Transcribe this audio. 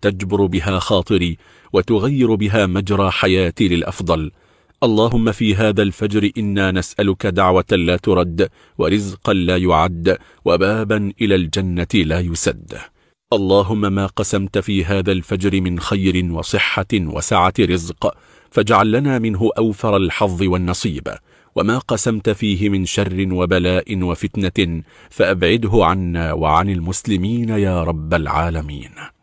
تجبر بها خاطري وتغير بها مجرى حياتي للأفضل اللهم في هذا الفجر إنا نسألك دعوة لا ترد ورزقا لا يعد وبابا إلى الجنة لا يسد اللهم ما قسمت في هذا الفجر من خير وصحة وسعة رزق فاجعل لنا منه أوفر الحظ والنصيب وما قسمت فيه من شر وبلاء وفتنة فأبعده عنا وعن المسلمين يا رب العالمين